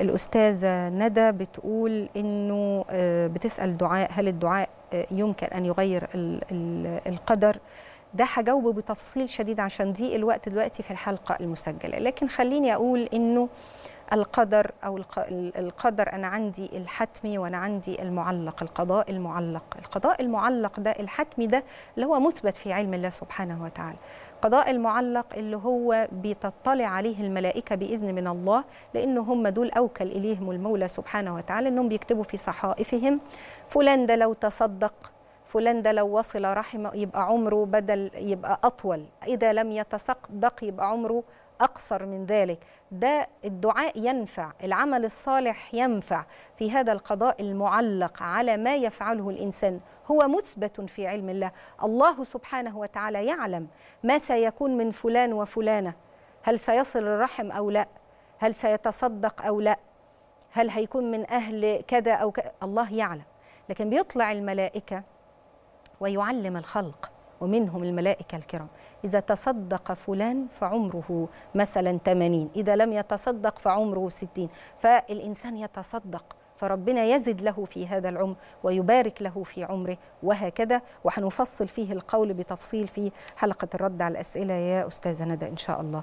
الأستاذة ندى بتقول إنه آه، بتسأل دعاء هل الدعاء آه، يمكن أن يغير القدر ده هجاوبه بتفصيل شديد عشان ضيق الوقت دلوقتي في الحلقة المسجلة لكن خليني أقول إنه القدر أو القدر أنا عندي الحتمي وأنا عندي المعلق القضاء المعلق القضاء المعلق ده الحتمي ده اللي هو مثبت في علم الله سبحانه وتعالى قضاء المعلق اللي هو بتطلع عليه الملائكة بإذن من الله لأن هم دول أوكل إليهم المولى سبحانه وتعالى أنهم بيكتبوا في صحائفهم فلان ده لو تصدق فلان ده لو وصل رحمه يبقى عمره بدل يبقى أطول إذا لم يتصدق يبقى عمره أقصر من ذلك ده الدعاء ينفع العمل الصالح ينفع في هذا القضاء المعلق على ما يفعله الإنسان هو مثبت في علم الله الله سبحانه وتعالى يعلم ما سيكون من فلان وفلانة هل سيصل الرحم أو لا هل سيتصدق أو لا هل هيكون من أهل كذا أو كذا الله يعلم لكن بيطلع الملائكة ويعلم الخلق ومنهم الملائكة الكرام إذا تصدق فلان فعمره مثلا 80 إذا لم يتصدق فعمره 60 فالإنسان يتصدق فربنا يزد له في هذا العمر ويبارك له في عمره وهكذا وهنفصل فيه القول بتفصيل في حلقة الرد على الأسئلة يا أستاذة ندى إن شاء الله